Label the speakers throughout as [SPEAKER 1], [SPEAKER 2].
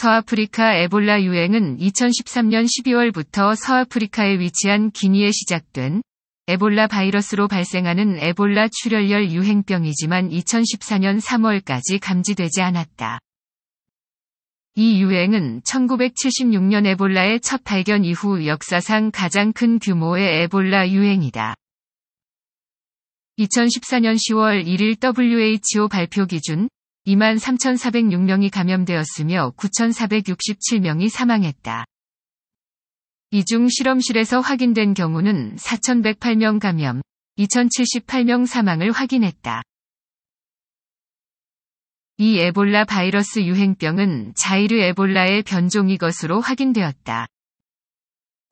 [SPEAKER 1] 서아프리카 에볼라 유행은 2013년 12월부터 서아프리카에 위치한 기니에 시작된 에볼라 바이러스로 발생하는 에볼라 출혈열 유행병이지만 2014년 3월까지 감지되지 않았다. 이 유행은 1976년 에볼라의 첫 발견 이후 역사상 가장 큰 규모의 에볼라 유행이다. 2014년 10월 1일 WHO 발표 기준 2만 3,406명이 감염되었으며 9,467명이 사망했다. 이 중 실험실에서 확인된 경우는 4,108명 감염, 2,078명 사망을 확인했다. 이 에볼라 바이러스 유행병은 자이르 에볼라의 변종이 것으로 확인되었다.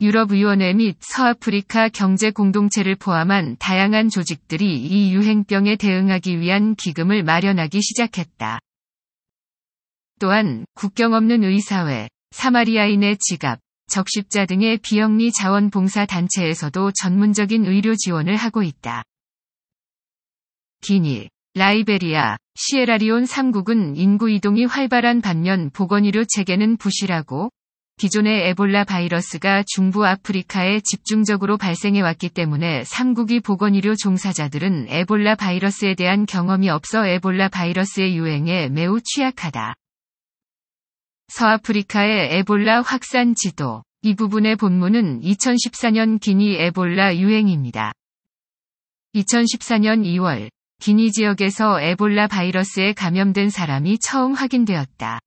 [SPEAKER 1] 유럽위원회및 서아프리카 경제공동체를 포함한 다양한 조직들이 이 유행병에 대응하기 위한 기금을 마련하기 시작했다. 또한 국경 없는 의사회, 사마리아인의 지갑, 적십자 등의 비영리 자원봉사 단체에서도 전문적인 의료 지원을 하고 있다. 기니, 라이베리아, 시에라리온 3국은 인구 이동이 활발한 반면 보건의료 체계는 부실하고 기존의 에볼라 바이러스가 중부 아프리카에 집중적으로 발생해 왔기 때문에 3국이 보건의료 종사자들은 에볼라 바이러스에 대한 경험이 없어 에볼라 바이러스의 유행에 매우 취약하다. 서아프리카의 에볼라 확산 지도. 이 부분의 본문은 2014년 기니 에볼라 유행입니다. 2014년 2월, 기니 지역에서 에볼라 바이러스에 감염된 사람이 처음 확인되었다.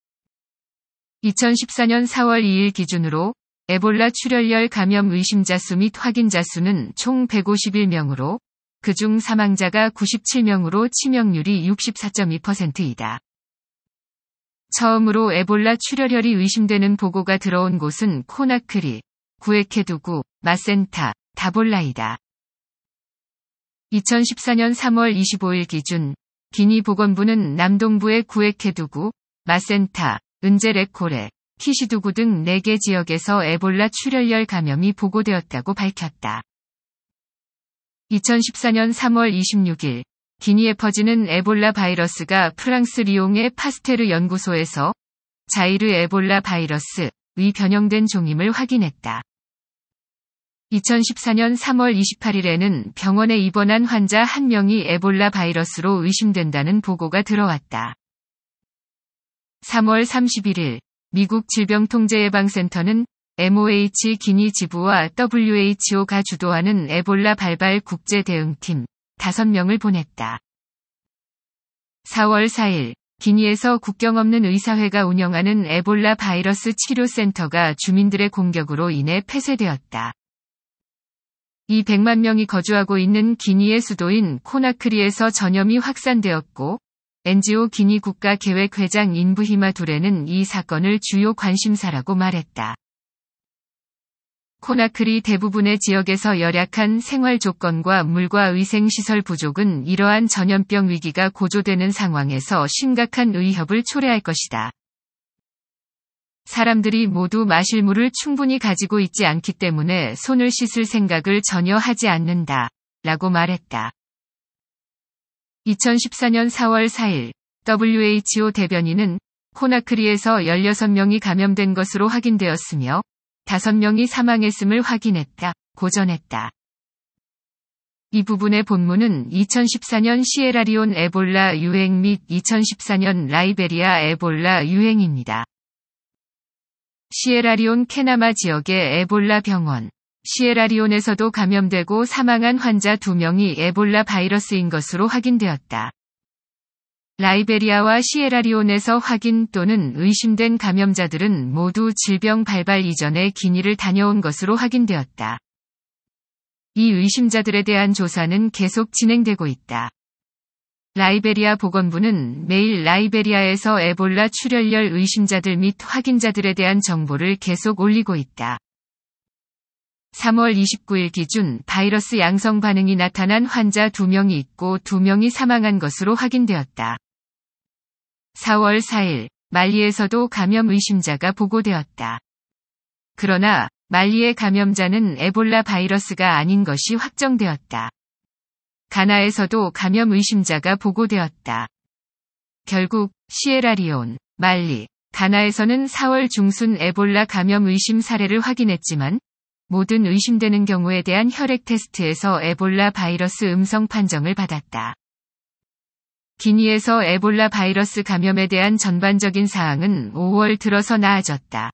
[SPEAKER 1] 2014년 4월 2일 기준으로 에볼라 출혈열 감염 의심자 수 및 확인자 수는 총 151명으로 그중 사망자가 97명으로 치명률이 64.2%이다. 처음으로 에볼라 출혈혈이 의심되는 보고가 들어온 곳은 코나크리, 구에케두구, 마센타, 다볼라이다. 2014년 3월 25일 기준 기니 보건부는 남동부의 구에케두구, 마센타, 은제레코레, 키시두구 등 4개 지역에서 에볼라 출혈열 감염이 보고되었다고 밝혔다. 2014년 3월 26일, 기니에 퍼지는 에볼라 바이러스가 프랑스 리옹의 파스테르 연구소에서 자이르 에볼라 바이러스의 변형된 종임을 확인했다. 2014년 3월 28일에는 병원에 입원한 환자 1명이 에볼라 바이러스로 의심된다는 보고가 들어왔다. 3월 31일 미국 질병통제예방센터는 MOH 기니 지부와 WHO가 주도하는 에볼라 발발 국제 대응팀 5명을 보냈다. 4월 4일 기니에서 국경 없는 의사회가 운영하는 에볼라 바이러스 치료센터가 주민들의 공격으로 인해 폐쇄되었다. 이 100만 명이 거주하고 있는 기니의 수도인 코나크리에서 전염이 확산되었고 NGO 기니 국가 계획 회장 인부히마 두레는 이 사건을 주요 관심사라고 말했다. 코나크리 대부분의 지역에서 열악한 생활 조건과 물과 위생시설 부족은 이러한 전염병 위기가 고조되는 상황에서 심각한 의협을 초래할 것이다. 사람들이 모두 마실 물을 충분히 가지고 있지 않기 때문에 손을 씻을 생각을 전혀 하지 않는다. 라고 말했다. 2014년 4월 4일 WHO 대변인은 코나크리에서 16명이 감염된 것으로 확인되었으며 5명이 사망했음을 확인했다. 고전했다. 이 부분의 본문은 2014년 시에라리온 에볼라 유행 및 2014년 라이베리아 에볼라 유행입니다. 시에라리온 케나마 지역의 에볼라 병원 시에라리온에서도 감염되고 사망한 환자 2명이 에볼라 바이러스인 것으로 확인되었다. 라이베리아와 시에라리온에서 확인 또는 의심된 감염자들은 모두 질병 발발 이전에 기니를 다녀온 것으로 확인되었다. 이 의심자들에 대한 조사는 계속 진행되고 있다. 라이베리아 보건부는 매일 라이베리아에서 에볼라 출혈열 의심자들 및 확인자들에 대한 정보를 계속 올리고 있다. 3월 29일 기준 바이러스 양성 반응이 나타난 환자 2명이 있고 2명이 사망한 것으로 확인되었다. 4월 4일 말리에서도 감염 의심자가 보고되었다. 그러나 말리의 감염자는 에볼라 바이러스가 아닌 것이 확정되었다. 가나에서도 감염 의심자가 보고되었다. 결국 시에라리온, 말리, 가나에서는 4월 중순 에볼라 감염 의심 사례를 확인했지만 모든 의심되는 경우에 대한 혈액 테스트에서 에볼라 바이러스 음성 판정을 받았다. 기니에서 에볼라 바이러스 감염에 대한 전반적인 사항은 5월 들어서 나아졌다.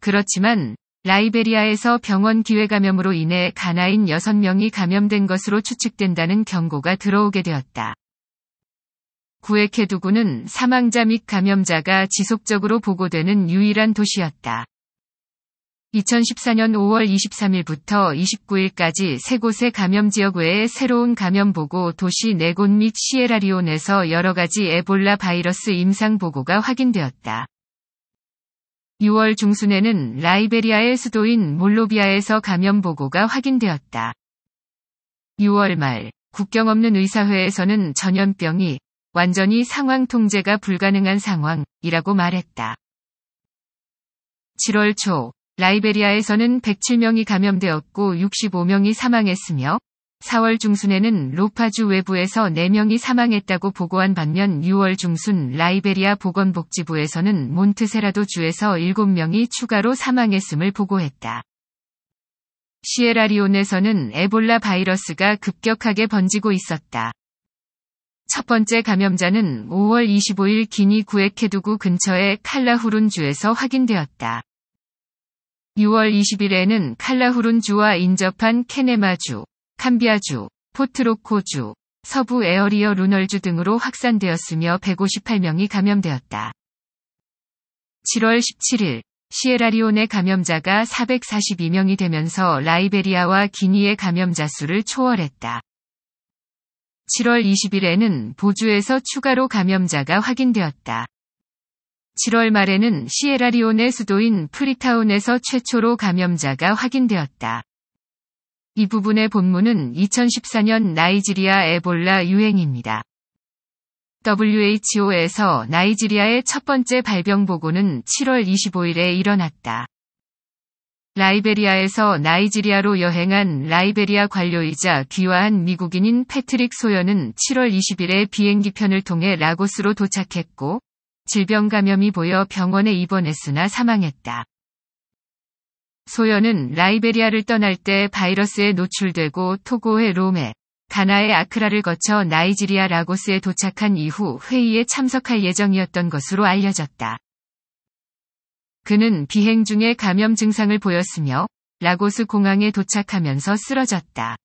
[SPEAKER 1] 그렇지만 라이베리아에서 병원 기회 감염으로 인해 가나인 6명이 감염된 것으로 추측된다는 경고가 들어오게 되었다. 구에케두구는 사망자 및 감염자가 지속적으로 보고되는 유일한 도시였다. 2014년 5월 23일부터 29일까지 세 곳의 감염 지역 외에 새로운 감염 보고 도시 네곳및 시에라리온에서 여러 가지 에볼라 바이러스 임상 보고가 확인되었다. 6월 중순에는 라이베리아의 수도인 몰로비아에서 감염 보고가 확인되었다. 6월 말 국경 없는 의사회에서는 전염병이 완전히 상황 통제가 불가능한 상황이라고 말했다. 7월 초 라이베리아에서는 107명이 감염되었고 65명이 사망했으며 4월 중순에는 로파주 외부에서 4명이 사망했다고 보고한 반면 6월 중순 라이베리아 보건복지부에서는 몬트세라도 주에서 7명이 추가로 사망했음을 보고했다. 시에라리온에서는 에볼라 바이러스가 급격하게 번지고 있었다. 첫 번째 감염자는 5월 25일 기니 구에케두구 근처의 칼라후룬주에서 확인되었다. 6월 20일에는 칼라후룬주와 인접한 케네마주, 캄비아주, 포트로코주, 서부 에어리어 루널주 등으로 확산되었으며 158명이 감염되었다. 7월 17일 시에라리온의 감염자가 442명이 되면서 라이베리아와 기니의 감염자 수를 초월했다. 7월 20일에는 보주에서 추가로 감염자가 확인되었다. 7월 말에는 시에라리온의 수도인 프리타운에서 최초로 감염자가 확인되었다. 이 부분의 본문은 2014년 나이지리아 에볼라 유행입니다. WHO에서 나이지리아의 첫 번째 발병 보고는 7월 25일에 일어났다. 라이베리아에서 나이지리아로 여행한 라이베리아 관료이자 귀화한 미국인인 패트릭 소연은 7월 20일에 비행기편을 통해 라고스로 도착했고, 질병 감염이 보여 병원에 입원했으나 사망했다. 소연은 라이베리아를 떠날 때 바이러스에 노출되고 토고의 로메, 가나의 아크라를 거쳐 나이지리아 라고스에 도착한 이후 회의에 참석할 예정이었던 것으로 알려졌다. 그는 비행 중에 감염 증상을 보였으며 라고스 공항에 도착하면서 쓰러졌다.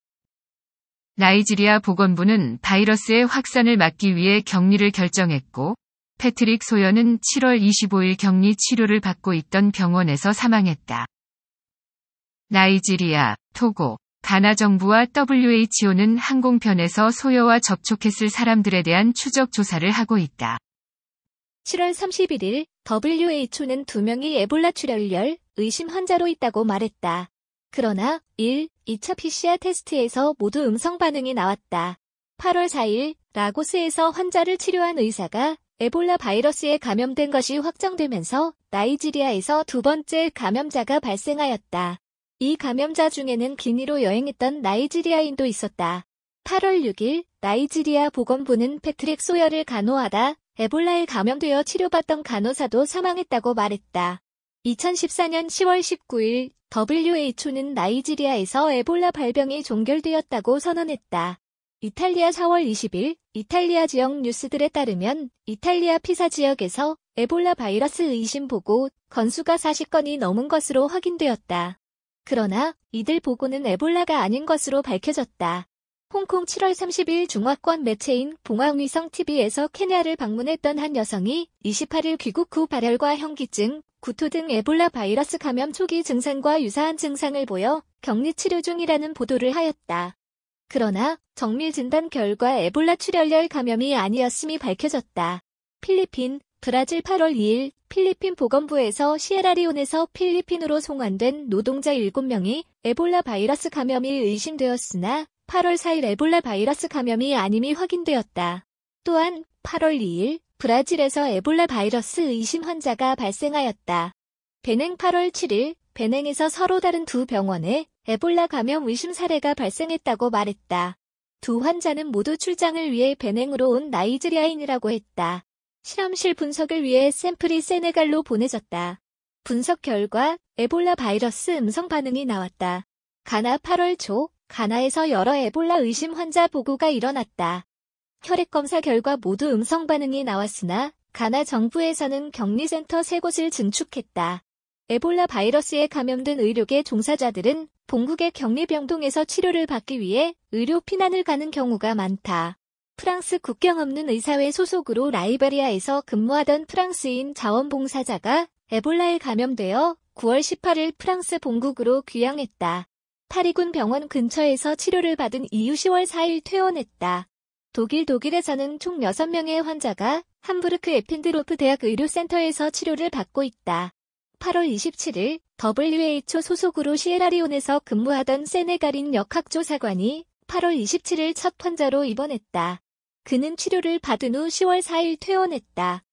[SPEAKER 1] 나이지리아 보건부는 바이러스의 확산을 막기 위해 격리를 결정했고 패트릭 소연은 7월 25일 격리 치료를 받고 있던 병원에서 사망했다. 나이지리아, 토고, 가나 정부와 WHO는 항공편에서 소여와 접촉했을 사람들에 대한 추적 조사를 하고 있다.
[SPEAKER 2] 7월 31일 WHO는 두 명이 에볼라 출혈열 의심 환자로 있다고 말했다. 그러나 1, 2차 PCR 테스트에서 모두 음성 반응이 나왔다. 8월 4일 라고스에서 환자를 치료한 의사가 에볼라 바이러스에 감염된 것이 확정되면서 나이지리아에서 두 번째 감염자가 발생하였다. 이 감염자 중에는 기니로 여행했던 나이지리아인도 있었다. 8월 6일 나이지리아 보건부는 패트릭 소열을 간호하다 에볼라에 감염되어 치료받던 간호사도 사망했다고 말했다. 2014년 10월 19일 WHO는 나이지리아에서 에볼라 발병이 종결되었다고 선언했다. 이탈리아 4월 20일 이탈리아 지역 뉴스들에 따르면 이탈리아 피사 지역에서 에볼라 바이러스 의심 보고 건수가 40건이 넘은 것으로 확인되었다. 그러나 이들 보고는 에볼라가 아닌 것으로 밝혀졌다. 홍콩 7월 30일 중화권 매체인 봉황위성 TV에서 케냐를 방문했던 한 여성이 28일 귀국 후 발열과 현기증, 구토 등 에볼라 바이러스 감염 초기 증상과 유사한 증상을 보여 격리 치료 중이라는 보도를 하였다. 그러나 정밀 진단 결과 에볼라 출혈열 감염이 아니었음이 밝혀졌다. 필리핀, 브라질 8월 2일 필리핀 보건부에서 시에라리온에서 필리핀으로 송환된 노동자 7명이 에볼라 바이러스 감염이 의심되었으나 8월 4일 에볼라 바이러스 감염이 아님이 확인되었다. 또한 8월 2일 브라질에서 에볼라 바이러스 의심 환자가 발생하였다. 베냉 8월 7일 베냉에서 서로 다른 두 병원에 에볼라 감염 의심 사례가 발생했다고 말했다. 두 환자는 모두 출장을 위해 베냉으로 온 나이지리아인이라고 했다. 실험실 분석을 위해 샘플이 세네갈로 보내졌다. 분석 결과 에볼라 바이러스 음성 반응이 나왔다. 가나 8월 초 가나에서 여러 에볼라 의심 환자 보고가 일어났다. 혈액 검사 결과 모두 음성 반응이 나왔으나 가나 정부에서는 격리센터 세 곳을 증축했다. 에볼라 바이러스에 감염된 의료계 종사자들은 본국의 격리병동에서 치료를 받기 위해 의료 피난을 가는 경우가 많다. 프랑스 국경 없는 의사회 소속으로 라이베리아에서 근무하던 프랑스인 자원봉사자가 에볼라에 감염되어 9월 18일 프랑스 본국으로 귀향했다. 파리군 병원 근처에서 치료를 받은 이후 10월 4일 퇴원했다. 독일 독일에서는 총 6명의 환자가 함부르크 에핀드로프 대학 의료센터에서 치료를 받고 있다. 8월 27일 WHO 소속으로 시에라리온에서 근무하던 세네갈인 역학조사관이 8월 27일 첫 환자로 입원했다. 그는 치료를 받은 후 10월 4일 퇴원했다.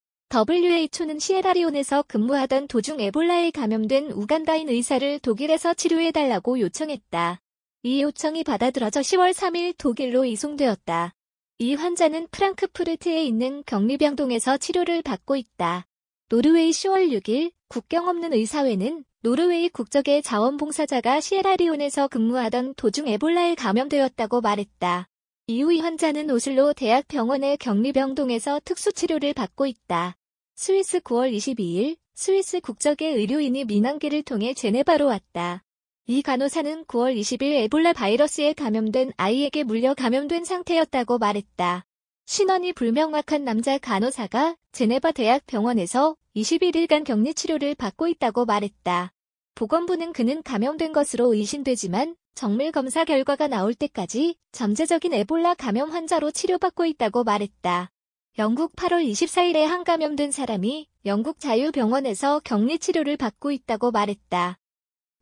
[SPEAKER 2] WHO는 시에라리온에서 근무하던 도중 에볼라에 감염된 우간다인 의사를 독일에서 치료해달라고 요청했다. 이 요청이 받아들여져 10월 3일 독일로 이송되었다. 이 환자는 프랑크푸르트에 있는 격리병동에서 치료를 받고 있다. 노르웨이 10월 6일 국경 없는 의사회는 노르웨이 국적의 자원봉사자가 시에라리온에서 근무하던 도중 에볼라에 감염되었다고 말했다. 이후 이 환자는 오슬로 대학병원의 격리병동에서 특수치료를 받고 있다. 스위스 9월 22일 스위스 국적의 의료인이 민항기를 통해 제네바로 왔다. 이 간호사는 9월 20일 에볼라 바이러스에 감염된 아이에게 물려 감염된 상태였다고 말했다. 신원이 불명확한 남자 간호사가 제네바 대학 병원에서 21일간 격리 치료를 받고 있다고 말했다. 보건부는 그는 감염된 것으로 의심되지만 정밀 검사 결과가 나올 때까지 잠재적인 에볼라 감염 환자로 치료받고 있다고 말했다. 영국 8월 24일에 한 감염된 사람이 영국 자유병원에서 격리 치료를 받고 있다고 말했다.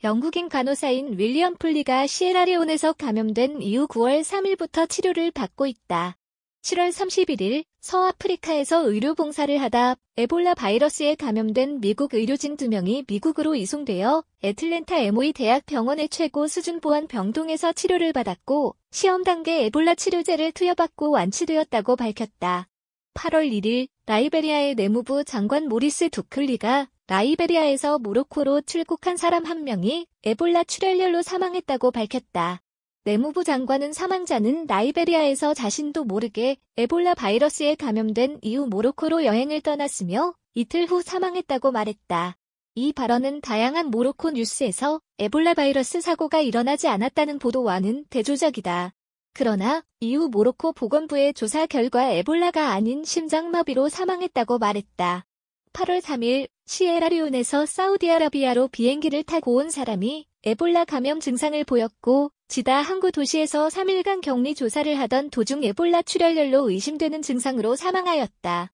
[SPEAKER 2] 영국인 간호사인 윌리엄 플리가 시에라리온에서 감염된 이후 9월 3일부터 치료를 받고 있다. 7월 31일 서아프리카에서 의료 봉사를 하다 에볼라 바이러스에 감염된 미국 의료진 2명이 미국으로 이송되어 애틀랜타 MOE 대학 병원의 최고 수준 보안 병동에서 치료를 받았고 시험 단계 에볼라 치료제를 투여받고 완치되었다고 밝혔다. 8월 1일 라이베리아의 내무부 장관 모리스 두클리가 라이베리아에서 모로코로 출국한 사람 한 명이 에볼라 출혈열로 사망했다고 밝혔다. 내무부 장관은 사망자는 라이베리아에서 자신도 모르게 에볼라 바이러스에 감염된 이후 모로코로 여행을 떠났으며 이틀 후 사망했다고 말했다. 이 발언은 다양한 모로코 뉴스에서 에볼라 바이러스 사고가 일어나지 않았다는 보도와는 대조적이다. 그러나 이후 모로코 보건부의 조사 결과 에볼라가 아닌 심장마비로 사망했다고 말했다. 8월 3일 시에라리온에서 사우디아라비아로 비행기를 타고 온 사람이 에볼라 감염 증상을 보였고 지다 항구 도시에서 3일간 격리 조사를 하던 도중 에볼라 출혈열로 의심되는 증상으로 사망하였다.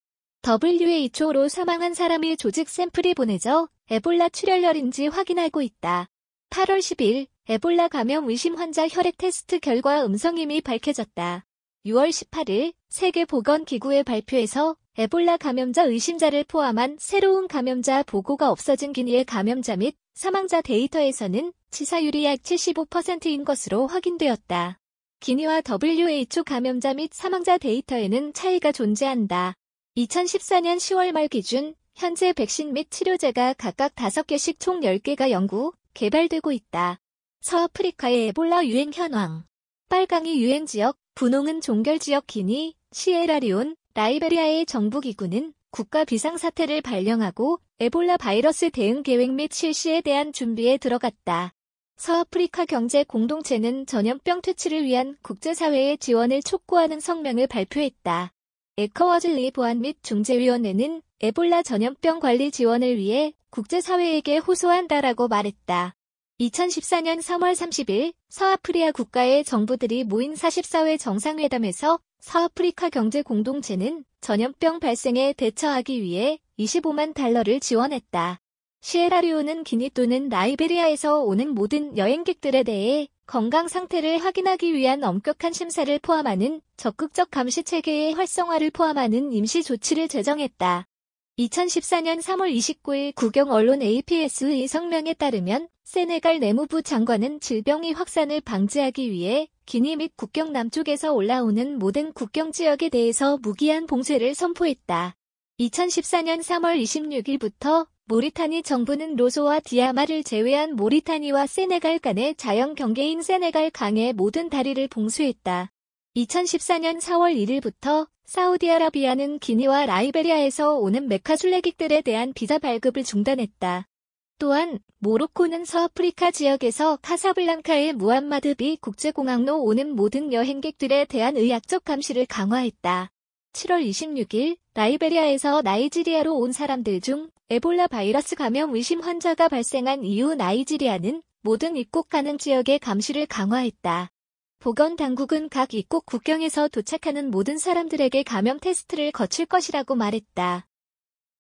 [SPEAKER 2] WHO로 사망한 사람의 조직 샘플이 보내져 에볼라 출혈열인지 확인하고 있다. 8월 10일 에볼라 감염 의심 환자 혈액 테스트 결과 음성임이 밝혀졌다. 6월 18일 세계보건기구의 발표에서 에볼라 감염자 의심자를 포함한 새로운 감염자 보고가 없어진 기니의 감염자 및 사망자 데이터에서는 치사율이 약 75%인 것으로 확인되었다. 기니와 WHO 감염자 및 사망자 데이터에는 차이가 존재한다. 2014년 10월 말 기준 현재 백신 및 치료제가 각각 5개씩 총 10개가 연구, 개발되고 있다. 서아프리카의 에볼라 유행 현황 빨강이 유행 지역, 분홍은 종결 지역 기니, 시에라리온, 라이베리아의 정부기구는 국가 비상사태를 발령하고 에볼라 바이러스 대응 계획 및 실시에 대한 준비에 들어갔다. 서아프리카 경제 공동체는 전염병 퇴치를 위한 국제사회의 지원을 촉구하는 성명을 발표했다. 에커워즐 리보안 및 중재위원회는 에볼라 전염병 관리 지원을 위해 국제사회에게 호소한다라고 말했다. 2014년 3월 30일 서아프리아 국가의 정부들이 모인 44회 정상회담에서 사아프리카 경제 공동체는 전염병 발생에 대처하기 위해 25만 달러를 지원했다. 시에라리오는 기니 또는 라이베리아에서 오는 모든 여행객들에 대해 건강 상태를 확인하기 위한 엄격한 심사를 포함하는 적극적 감시 체계의 활성화를 포함하는 임시 조치를 제정했다. 2014년 3월 29일 국영 언론 APS의 성명에 따르면 세네갈 내무부 장관은 질병이 확산을 방지하기 위해 기니 및 국경 남쪽에서 올라오는 모든 국경 지역에 대해서 무기한 봉쇄를 선포했다. 2014년 3월 26일부터 모리타니 정부는 로소와 디아마를 제외한 모리타니와 세네갈 간의 자연 경계인 세네갈 강의 모든 다리를 봉쇄했다. 2014년 4월 1일부터 사우디아라비아는 기니와 라이베리아에서 오는 메카 순례객들에 대한 비자 발급을 중단했다. 또한 모로코는 서아프리카 지역에서 카사블랑카의 무함마드비 국제공항로 오는 모든 여행객들에 대한 의학적 감시를 강화했다. 7월 26일 라이베리아에서 나이지리아로 온 사람들 중 에볼라 바이러스 감염 의심 환자가 발생한 이후 나이지리아는 모든 입국 가능 지역의 감시를 강화했다. 보건 당국은 각 입국 국경에서 도착하는 모든 사람들에게 감염 테스트를 거칠 것이라고 말했다.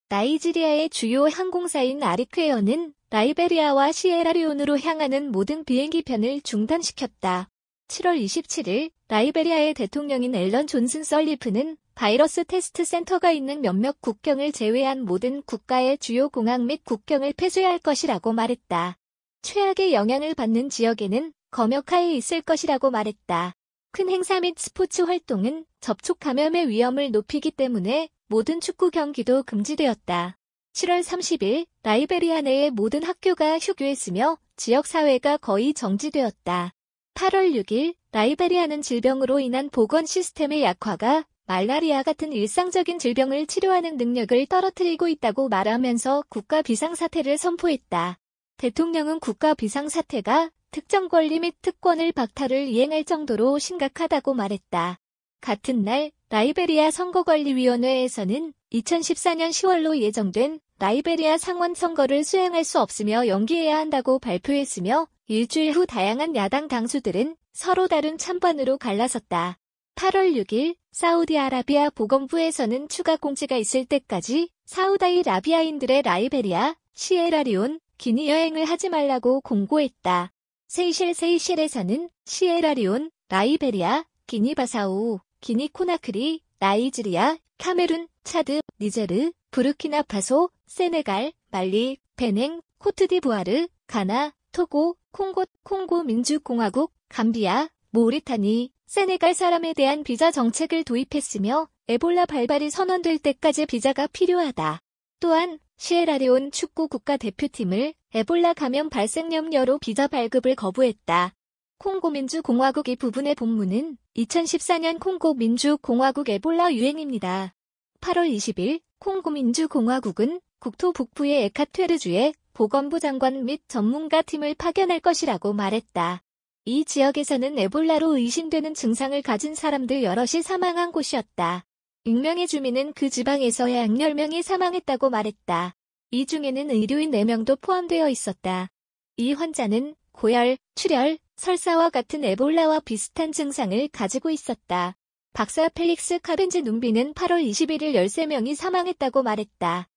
[SPEAKER 2] 나이지리아의 주요 항공사인 아리크에어는 라이베리아와 시에라리온으로 향하는 모든 비행기 편을 중단시켰다. 7월 27일 라이베리아의 대통령인 앨런 존슨 썰리프는 바이러스 테스트 센터가 있는 몇몇 국경을 제외한 모든 국가의 주요 공항 및 국경을 폐쇄할 것이라고 말했다. 최악의 영향을 받는 지역에는 검역하에 있을 것이라고 말했다. 큰 행사 및 스포츠 활동은 접촉 감염의 위험을 높이기 때문에 모든 축구 경기도 금지되었다. 7월 30일 라이베리아 내의 모든 학교가 휴교했으며 지역사회가 거의 정지되었다. 8월 6일 라이베리아는 질병으로 인한 보건 시스템의 약화가 말라리아 같은 일상적인 질병을 치료하는 능력을 떨어뜨리고 있다고 말하면서 국가 비상사태를 선포했다. 대통령은 국가 비상사태가 특정 권리 및 특권을 박탈을 이행할 정도로 심각하다고 말했다. 같은 날 라이베리아 선거관리위원회에서는 2014년 10월로 예정된 라이베리아 상원 선거를 수행할 수 없으며 연기해야 한다고 발표했으며 일주일 후 다양한 야당 당수들은 서로 다른 찬반으로 갈라섰다. 8월 6일 사우디아라비아 보건부에서는 추가 공지가 있을 때까지 사우다이 라비아인들의 라이베리아, 시에라리온, 기니 여행을 하지 말라고 공고했다. 세이셸세이셸에서는 시에라리온, 라이베리아, 기니바사우, 기니코나크리, 나이지리아, 카메룬, 차드, 니제르, 부르키나파소, 세네갈, 말리, 베냉, 코트디부아르, 가나, 토고, 콩고, 콩고 민주공화국, 감비아, 모리타니, 세네갈 사람에 대한 비자 정책을 도입했으며 에볼라 발발이 선언될 때까지 비자가 필요하다. 또한 시에라리온 축구 국가대표팀을 에볼라 감염 발생 염려로 비자 발급을 거부했다. 콩고민주공화국 이 부분의 본문은 2014년 콩고민주공화국 에볼라 유행입니다. 8월 20일 콩고민주공화국은 국토 북부의 에카테르주에 보건부 장관 및 전문가 팀을 파견할 것이라고 말했다. 이 지역에서는 에볼라로 의심되는 증상을 가진 사람들 여럿이 사망한 곳이었다. 익명의 주민은 그 지방에서 약 10명이 사망했다고 말했다. 이 중에는 의료인 4명도 포함되어 있었다. 이 환자는 고열, 출혈, 설사와 같은 에볼라와 비슷한 증상을 가지고 있었다. 박사 펠릭스 카벤즈 눈비는 8월 21일 13명이 사망했다고 말했다.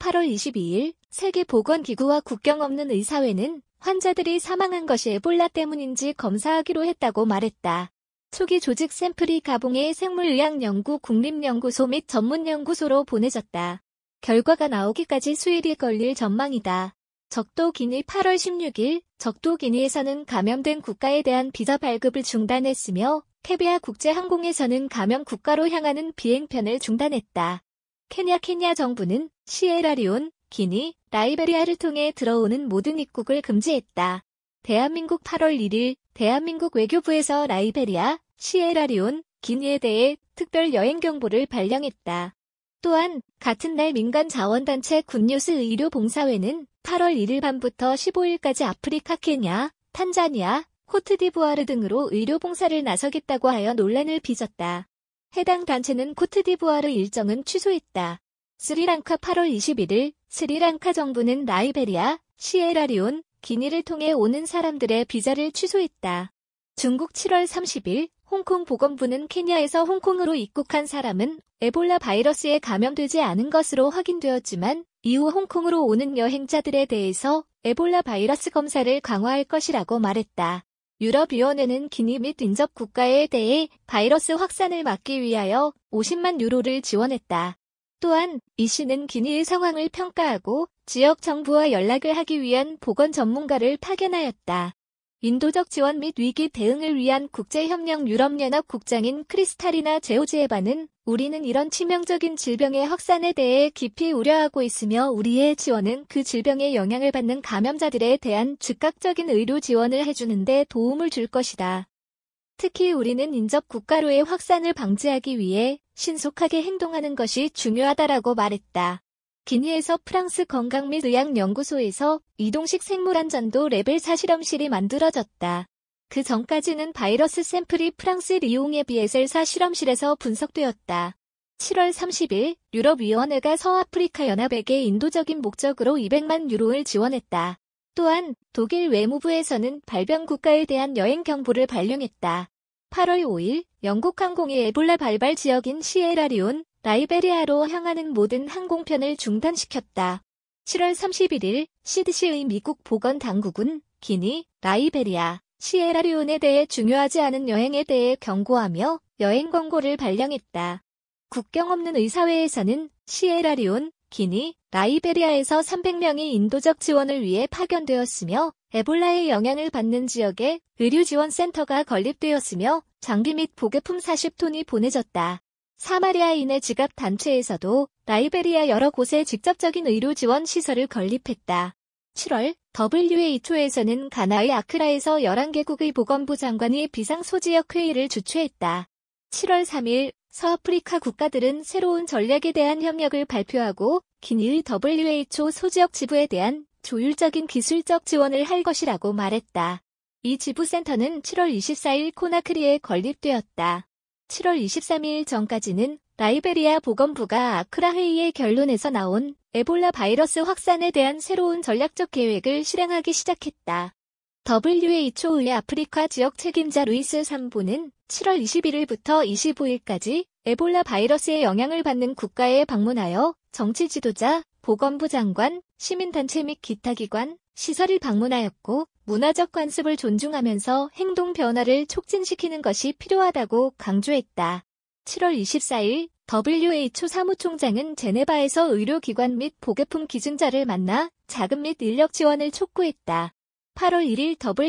[SPEAKER 2] 8월 22일 세계보건기구와 국경 없는 의사회는 환자들이 사망한 것이 에볼라 때문인지 검사하기로 했다고 말했다. 초기 조직 샘플이 가봉해 생물의학연구 국립연구소 및 전문연구소로 보내졌다. 결과가 나오기까지 수일이 걸릴 전망이다. 적도 기니 8월 16일 적도 기니에서는 감염된 국가에 대한 비자 발급을 중단했으며 케비아 국제항공에서는 감염 국가로 향하는 비행편을 중단했다. 케냐 케냐 정부는 시에라리온, 기니, 라이베리아를 통해 들어오는 모든 입국을 금지했다. 대한민국 8월 1일 대한민국 외교부에서 라이베리아, 시에라리온, 기니에 대해 특별 여행 경보를 발령했다. 또한 같은 날 민간 자원단체 굿뉴스 의료봉사회는 8월 1일 밤부터 15일까지 아프리카 케냐, 탄자니아, 코트디부아르 등으로 의료봉사를 나서겠다고 하여 논란을 빚었다. 해당 단체는 코트디부아르 일정은 취소했다. 스리랑카 8월 21일 스리랑카 정부는 라이베리아 시에라리온, 기니를 통해 오는 사람들의 비자를 취소했다. 중국 7월 30일 홍콩 보건부는 케냐에서 홍콩으로 입국한 사람은 에볼라 바이러스에 감염되지 않은 것으로 확인되었지만 이후 홍콩으로 오는 여행자들에 대해서 에볼라 바이러스 검사를 강화할 것이라고 말했다. 유럽위원회는 기니 및 인접 국가에 대해 바이러스 확산을 막기 위하여 50만 유로를 지원했다. 또한 이 씨는 기니의 상황을 평가하고 지역 정부와 연락을 하기 위한 보건 전문가를 파견하였다. 인도적 지원 및 위기 대응을 위한 국제협력 유럽연합 국장인 크리스탈이나 제오지에바는 우리는 이런 치명적인 질병의 확산에 대해 깊이 우려하고 있으며 우리의 지원은 그 질병에 영향을 받는 감염자들에 대한 즉각적인 의료 지원을 해주는데 도움을 줄 것이다. 특히 우리는 인접 국가로의 확산을 방지하기 위해 신속하게 행동하는 것이 중요하다라고 말했다. 기니에서 프랑스 건강 및 의학연구소에서 이동식 생물한전도 레벨 4 실험실이 만들어졌다. 그 전까지는 바이러스 샘플이 프랑스 리옹의 BSL4 실험실에서 분석되었다. 7월 30일 유럽위원회가 서아프리카 연합에게 인도적인 목적으로 200만 유로를 지원했다. 또한 독일 외무부에서는 발병 국가에 대한 여행 경보를 발령했다. 8월 5일 영국 항공이 에볼라 발발 지역인 시에라리온, 라이베리아로 향하는 모든 항공편을 중단시켰다. 7월 31일 시드 c 의 미국 보건 당국은 기니, 라이베리아, 시에라리온에 대해 중요하지 않은 여행에 대해 경고하며 여행 권고를 발령했다. 국경 없는 의사회에서는 시에라리온, 기니, 라이베리아에서 300명이 인도적 지원을 위해 파견되었으며 에볼라의 영향을 받는 지역에 의료지원센터가 건립되었으며 장비 및 보급품 40톤이 보내졌다. 사마리아인의 지갑 단체에서도 라이베리아 여러 곳에 직접적인 의료 지원 시설을 건립했다. 7월 WHO에서는 가나의 아크라에서 11개국의 보건부 장관이 비상소지역 회의를 주최했다. 7월 3일 서아프리카 국가들은 새로운 전략에 대한 협력을 발표하고 기니의 WHO 소지역 지부에 대한 조율적인 기술적 지원을 할 것이라고 말했다. 이 지부센터는 7월 24일 코나크리에 건립되었다. 7월 23일 전까지는 라이베리아 보건부가 아크라 회의의 결론에서 나온 에볼라 바이러스 확산에 대한 새로운 전략적 계획을 실행하기 시작했다. WHO 의 아프리카 지역 책임자 루이스 삼보는 7월 21일부터 25일까지 에볼라 바이러스의 영향을 받는 국가에 방문하여 정치 지도자, 보건부 장관, 시민단체 및 기타 기관, 시설을 방문하였고 문화적 관습을 존중하면서 행동 변화를 촉진시키는 것이 필요하다고 강조했다. 7월 24일 WHO 사무총장은 제네바에서 의료기관 및 보급품 기증자를 만나 자금 및 인력 지원을 촉구했다. 8월 1일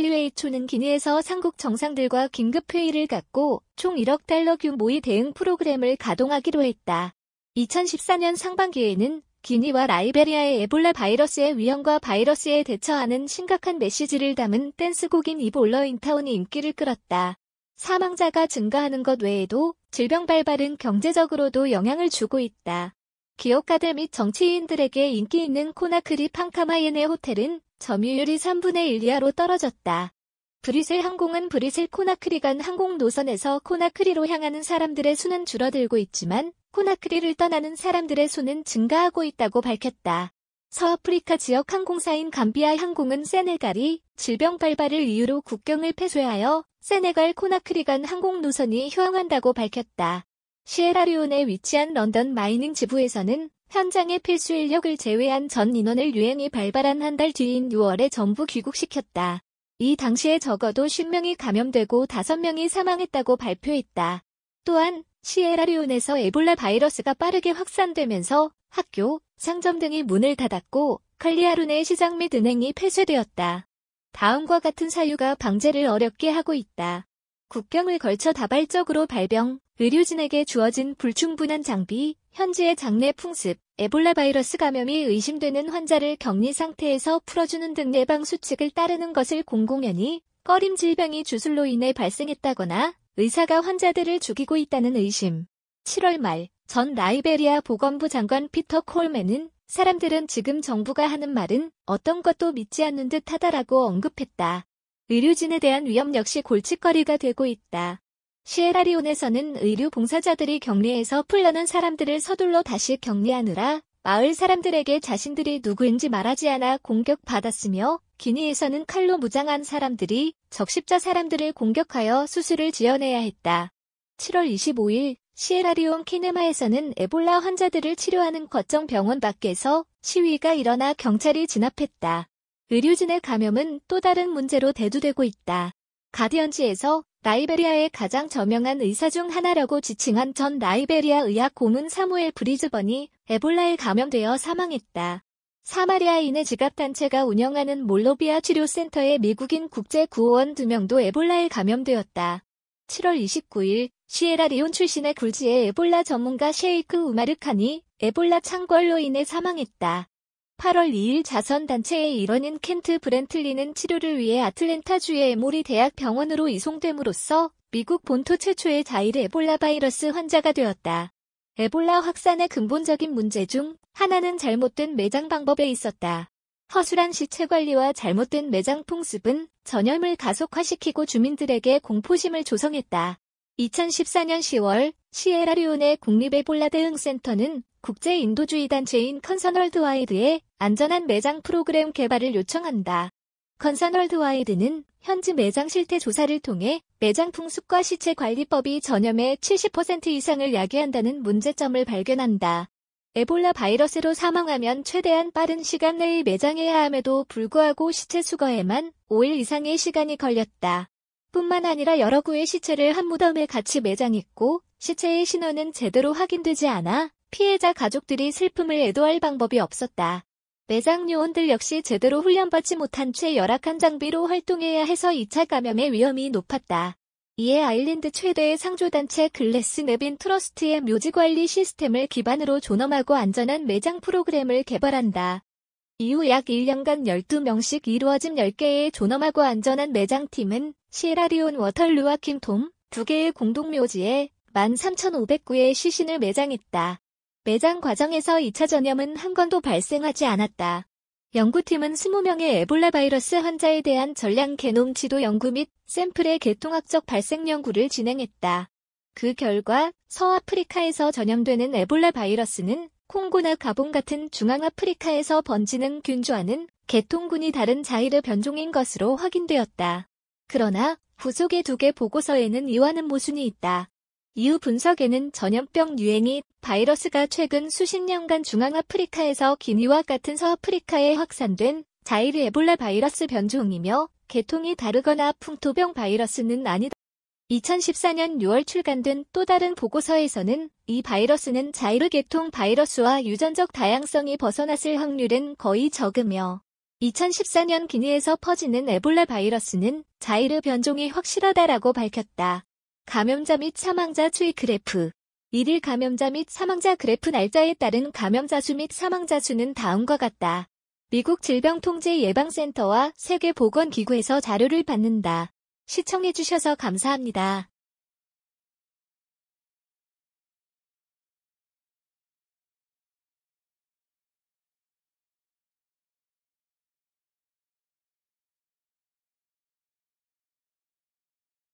[SPEAKER 2] WHO는 기니에서 상국 정상들과 긴급회의를 갖고 총 1억 달러 규모의 대응 프로그램을 가동하기로 했다. 2014년 상반기에는 기니와 라이베리아의 에볼라 바이러스의 위험과 바이러스에 대처하는 심각한 메시지를 담은 댄스곡인 이볼러 인타운이 인기를 끌었다. 사망자가 증가하는 것 외에도 질병 발발은 경제적으로도 영향을 주고 있다. 기업가들 및 정치인들에게 인기 있는 코나크리 판카마옌의 호텔은 점유율이 3분의 1 이하로 떨어졌다. 브리셀 항공은 브리셀 코나크리 간 항공 노선에서 코나크리로 향하는 사람들의 수는 줄어들고 있지만 코나크리를 떠나는 사람들의 수는 증가하고 있다고 밝혔다. 서아프리카 지역 항공사인 감비아 항공은 세네갈이 질병 발발을 이유로 국경을 폐쇄하여 세네갈 코나크리 간 항공 노선이 휴항한다고 밝혔다. 시에라리온에 위치한 런던 마이닝 지부에서는 현장의 필수 인력을 제외한 전 인원을 유행이 발발한 한 달 뒤인 6월에 전부 귀국시켰다. 이 당시에 적어도 10명이 감염되고 5명이 사망했다고 발표했다. 또한 시에라리온에서 에볼라 바이러스가 빠르게 확산되면서 학교, 상점 등이 문을 닫았고 칼리아룬의 시장 및 은행이 폐쇄되었다. 다음과 같은 사유가 방제를 어렵게 하고 있다. 국경을 걸쳐 다발적으로 발병, 의료진에게 주어진 불충분한 장비, 현지의 장내 풍습, 에볼라 바이러스 감염이 의심되는 환자를 격리 상태에서 풀어주는 등 예방 수칙을 따르는 것을 공공연히 꺼림 질병이 주술로 인해 발생했다거나 의사가 환자들을 죽이고 있다는 의심. 7월 말, 전 라이베리아 보건부 장관 피터 콜맨은 사람들은 지금 정부가 하는 말은 어떤 것도 믿지 않는 듯 하다라고 언급했다. 의료진에 대한 위험 역시 골칫거리가 되고 있다. 시에라리온에서는 의료 봉사자들이 격리해서 풀려난 사람들을 서둘러 다시 격리하느라 마을 사람들에게 자신들이 누구인지 말하지 않아 공격받았으며 기니에서는 칼로 무장한 사람들이 적십자 사람들을 공격하여 수술을 지연해야 했다. 7월 25일 시에라리온 키네마에서는 에볼라 환자들을 치료하는 거점 병원 밖에서 시위가 일어나 경찰이 진압했다. 의료진의 감염은 또 다른 문제로 대두되고 있다. 가디언지에서 라이베리아의 가장 저명한 의사 중 하나라고 지칭한 전 라이베리아 의학 고문 사무엘 브리즈번이 에볼라에 감염되어 사망했다. 사마리아인의 지갑단체가 운영하는 몰로비아 치료센터의 미국인 국제 구호원 2명도 에볼라에 감염되었다. 7월 29일 시에라리온 출신의 굴지의 에볼라 전문가 셰이크 우마르 칸이 에볼라 창궐로 인해 사망했다. 8월 2일 자선단체의 일원인 켄트 브렌틀리는 치료를 위해 아틀랜타주의 에모리 대학 병원으로 이송됨으로써 미국 본토 최초의 자일르 에볼라 바이러스 환자가 되었다. 에볼라 확산의 근본적인 문제 중 하나는 잘못된 매장 방법에 있었다. 허술한 시체 관리와 잘못된 매장 풍습은 전염을 가속화시키고 주민들에게 공포심을 조성했다. 2014년 10월 시에라리온의 국립에볼라 대응센터는 국제인도주의단체인 컨선월드와이드에 안전한 매장 프로그램 개발을 요청한다. 컨선월드와이드는 현지 매장 실태 조사를 통해 매장 풍습과 시체 관리법이 전염의 70% 이상을 야기한다는 문제점을 발견한다. 에볼라 바이러스로 사망하면 최대한 빠른 시간 내에 매장해야 함에도 불구하고 시체 수거에만 5일 이상의 시간이 걸렸다. 뿐만 아니라 여러 구의 시체를 한 무덤에 같이 매장했고 시체의 신원은 제대로 확인되지 않아 피해자 가족들이 슬픔을 애도할 방법이 없었다. 매장 요원들 역시 제대로 훈련받지 못한 채 열악한 장비로 활동해야 해서 2차 감염의 위험이 높았다. 이에 아일랜드 최대의 상조단체 글래스 네빈 트러스트의 묘지관리 시스템을 기반으로 존엄하고 안전한 매장 프로그램을 개발한다. 이후 약 1년간 12명씩 이루어진 10개의 존엄하고 안전한 매장팀은 시에라리온 워털루와 킴톰 2개의 공동묘지에 13,509의 시신을 매장했다. 매장 과정에서 2차 전염은 한 건도 발생하지 않았다. 연구팀은 20명의 에볼라 바이러스 환자에 대한 전량 게놈 지도 연구 및 샘플의 개통학적 발생 연구를 진행했다. 그 결과 서아프리카에서 전염되는 에볼라 바이러스는 콩고나 가봉 같은 중앙아프리카에서 번지는 균주와는 개통군이 다른 자이르 변종인 것으로 확인되었다. 그러나 후속의두 개 보고서에는 이와는 모순이 있다. 이후 분석에는 전염병 유행이 바이러스가 최근 수십 년간 중앙아프리카에서 기니와 같은 서아프리카에 확산된 자이르 에볼라 바이러스 변종이며 개통이 다르거나 풍토병 바이러스는 아니다. 2014년 6월 출간된 또 다른 보고서에서는 이 바이러스는 자이르 개통 바이러스와 유전적 다양성이 벗어났을 확률은 거의 적으며 2014년 기니에서 퍼지는 에볼라 바이러스는 자이르 변종이 확실하다라고 밝혔다. 감염자 및 사망자 추이 그래프 1일 감염자 및 사망자 그래프 날짜에 따른 감염자 수 및 사망자 수는 다음과 같다. 미국 질병통제예방센터와 세계보건기구에서
[SPEAKER 1] 자료를 받는다. 시청해주셔서 감사합니다.